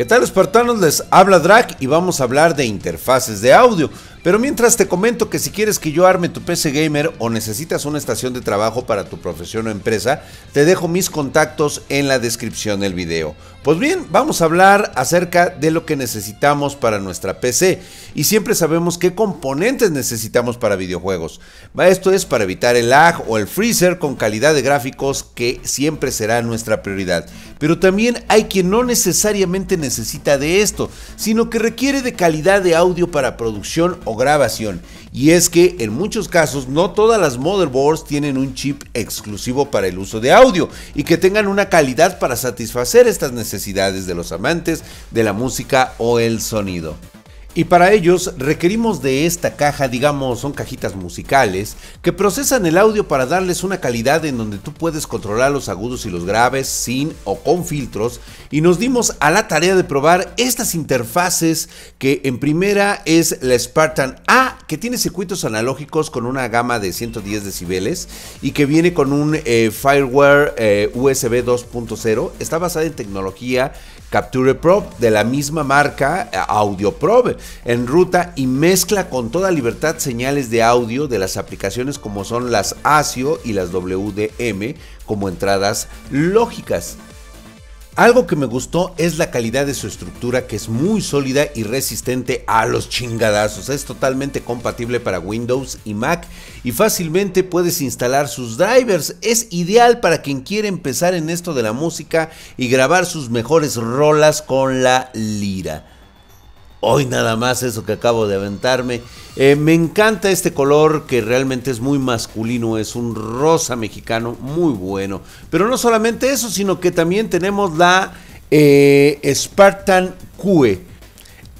¿Qué tal espartanos? Les habla Drag y vamos a hablar de interfaces de audio. Pero mientras te comento que si quieres que yo arme tu PC gamer o necesitas una estación de trabajo para tu profesión o empresa, te dejo mis contactos en la descripción del video. Pues bien, vamos a hablar acerca de lo que necesitamos para nuestra PC y siempre sabemos qué componentes necesitamos para videojuegos. Esto es para evitar el lag o el freezer con calidad de gráficos que siempre será nuestra prioridad. Pero también hay quien no necesariamente necesita de esto, sino que requiere de calidad de audio para producción grabación. Y es que en muchos casos no todas las motherboards tienen un chip exclusivo para el uso de audio y que tengan una calidad para satisfacer estas necesidades de los amantes de la música o el sonido. Y para ellos requerimos de esta caja, digamos, son cajitas musicales, que procesan el audio para darles una calidad en donde tú puedes controlar los agudos y los graves sin o con filtros. Y nos dimos a la tarea de probar estas interfaces que en primera es la Spartan A que tiene circuitos analógicos con una gama de 110 decibeles y que viene con un eh, fireware eh, USB 2.0. Está basada en tecnología Capture Pro de la misma marca eh, Audio probe en ruta y mezcla con toda libertad señales de audio de las aplicaciones como son las ASIO y las WDM como entradas lógicas. Algo que me gustó es la calidad de su estructura que es muy sólida y resistente a los chingadazos. Es totalmente compatible para Windows y Mac y fácilmente puedes instalar sus drivers. Es ideal para quien quiere empezar en esto de la música y grabar sus mejores rolas con la lira. Hoy nada más eso que acabo de aventarme. Eh, me encanta este color que realmente es muy masculino, es un rosa mexicano muy bueno. Pero no solamente eso, sino que también tenemos la eh, Spartan Cue.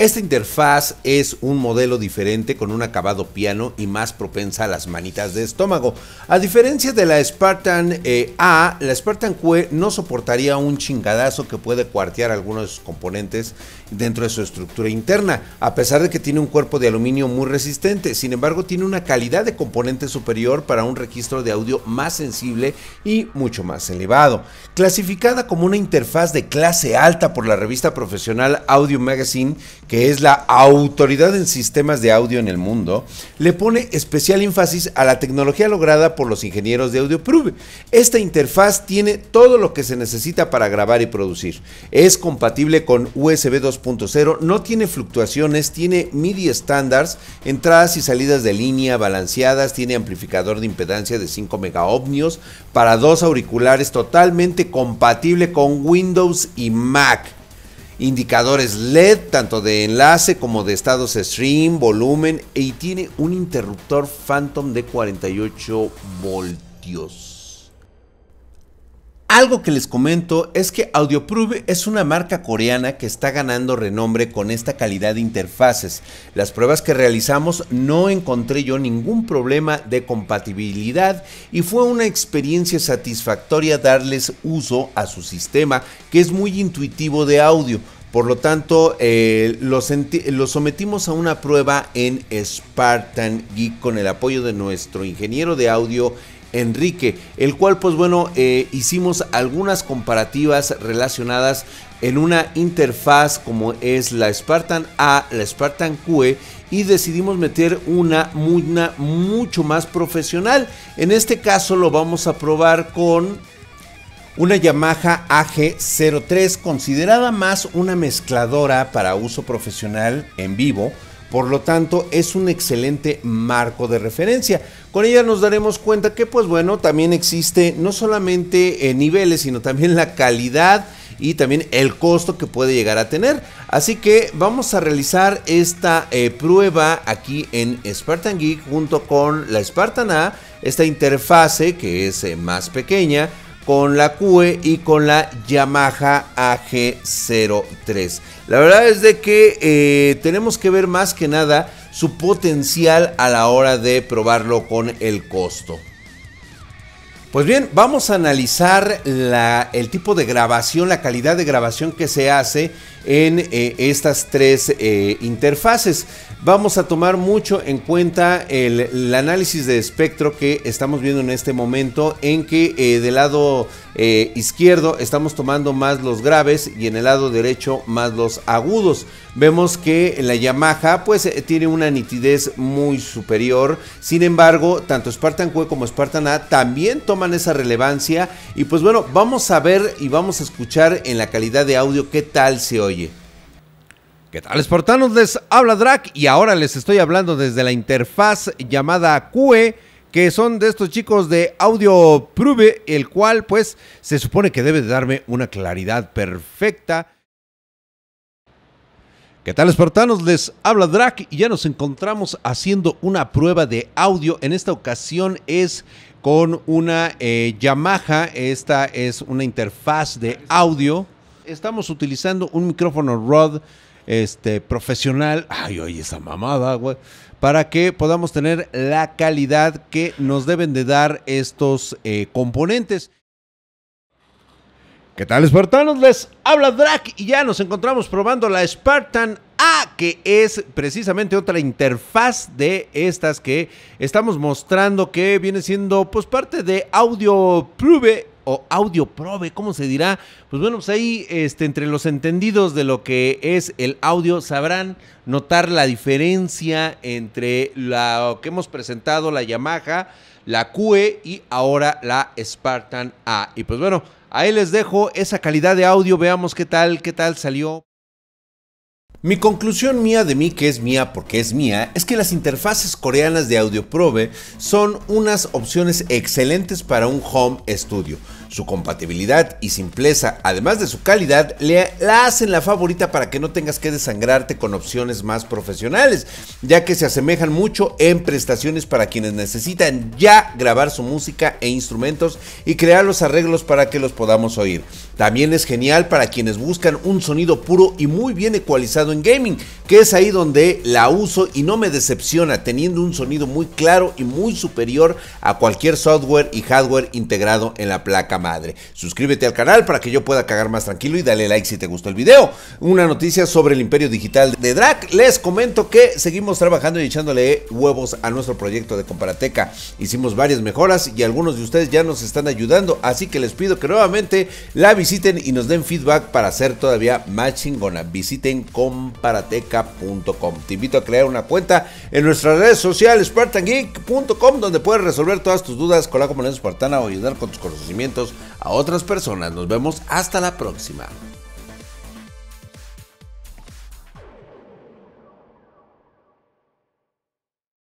Esta interfaz es un modelo diferente con un acabado piano y más propensa a las manitas de estómago. A diferencia de la Spartan eh, A, la Spartan Q no soportaría un chingadazo que puede cuartear algunos de sus componentes dentro de su estructura interna, a pesar de que tiene un cuerpo de aluminio muy resistente. Sin embargo, tiene una calidad de componente superior para un registro de audio más sensible y mucho más elevado. Clasificada como una interfaz de clase alta por la revista profesional Audio Magazine, que es la autoridad en sistemas de audio en el mundo, le pone especial énfasis a la tecnología lograda por los ingenieros de audio Prove Esta interfaz tiene todo lo que se necesita para grabar y producir. Es compatible con USB 2.0, no tiene fluctuaciones, tiene MIDI estándares, entradas y salidas de línea balanceadas, tiene amplificador de impedancia de 5 megaohmios para dos auriculares totalmente compatible con Windows y Mac indicadores LED, tanto de enlace como de estados stream, volumen, y tiene un interruptor Phantom de 48 voltios. Algo que les comento es que AudioProve es una marca coreana que está ganando renombre con esta calidad de interfaces. Las pruebas que realizamos no encontré yo ningún problema de compatibilidad y fue una experiencia satisfactoria darles uso a su sistema que es muy intuitivo de audio. Por lo tanto, eh, lo, sometimos a una prueba en Spartan Geek con el apoyo de nuestro ingeniero de audio Enrique, el cual pues bueno eh, hicimos algunas comparativas relacionadas en una interfaz como es la Spartan A, la Spartan QE y decidimos meter una, una mucho más profesional. En este caso lo vamos a probar con una Yamaha AG03 considerada más una mezcladora para uso profesional en vivo por lo tanto, es un excelente marco de referencia. Con ella nos daremos cuenta que, pues bueno, también existe no solamente eh, niveles, sino también la calidad y también el costo que puede llegar a tener. Así que vamos a realizar esta eh, prueba aquí en Spartan Geek junto con la Spartan A, esta interfase que es eh, más pequeña con la QE y con la Yamaha AG03. La verdad es de que eh, tenemos que ver más que nada su potencial a la hora de probarlo con el costo. Pues bien, vamos a analizar la, el tipo de grabación, la calidad de grabación que se hace en eh, estas tres eh, interfaces. Vamos a tomar mucho en cuenta el, análisis de espectro que estamos viendo en este momento, en que eh, del lado izquierdo estamos tomando más los graves y en el lado derecho más los agudos. Vemos que la Yamaha pues tiene una nitidez muy superior, sin embargo tanto Spartan Q como Spartan A también toman esa relevancia y pues bueno, vamos a ver y vamos a escuchar en la calidad de audio qué tal se oye oye. ¿Qué tal, Sportanos? Les habla Drac y ahora les estoy hablando desde la interfaz llamada QE, que son de estos chicos de Audio Prove, el cual pues se supone que debe de darme una claridad perfecta. ¿Qué tal, esportanos? Les habla Drac y ya nos encontramos haciendo una prueba de audio. En esta ocasión es con una eh, Yamaha. Esta es una interfaz de audio estamos utilizando un micrófono Rod este, profesional. Ay, oye, esa mamada, güey. Para que podamos tener la calidad que nos deben de dar estos eh, componentes. ¿Qué tal, espartanos? Les habla Drac y ya nos encontramos probando la Spartan A, que es precisamente otra interfaz de estas que estamos mostrando que viene siendo pues parte de Audio Probe o audio probe, ¿cómo se dirá? Pues bueno, pues ahí este, entre los entendidos de lo que es el audio sabrán notar la diferencia entre lo que hemos presentado, la Yamaha, la QE y ahora la Spartan A. Y pues bueno, ahí les dejo esa calidad de audio, veamos qué tal, qué tal salió. Mi conclusión mía de mí, que es mía porque es mía, es que las interfaces coreanas de Audio son unas opciones excelentes para un home studio. Su compatibilidad y simpleza, además de su calidad, le, la hacen la favorita para que no tengas que desangrarte con opciones más profesionales, ya que se asemejan mucho en prestaciones para quienes necesitan ya grabar su música e instrumentos y crear los arreglos para que los podamos oír. También es genial para quienes buscan un sonido puro y muy bien ecualizado en gaming, que es ahí donde la uso y no me decepciona, teniendo un sonido muy claro y muy superior a cualquier software y hardware integrado en la placa madre. Suscríbete al canal para que yo pueda cagar más tranquilo y dale like si te gustó el video. Una noticia sobre el imperio digital de Drac. Les comento que seguimos trabajando y echándole huevos a nuestro proyecto de Comparateca. Hicimos varias mejoras y algunos de ustedes ya nos están ayudando, así que les pido que nuevamente la visiten visiten y nos den feedback para hacer todavía más chingona. Visiten comparateca.com. Te invito a crear una cuenta en nuestras redes sociales, spartangeek.com, donde puedes resolver todas tus dudas con la comunidad espartana o ayudar con tus conocimientos a otras personas. Nos vemos hasta la próxima.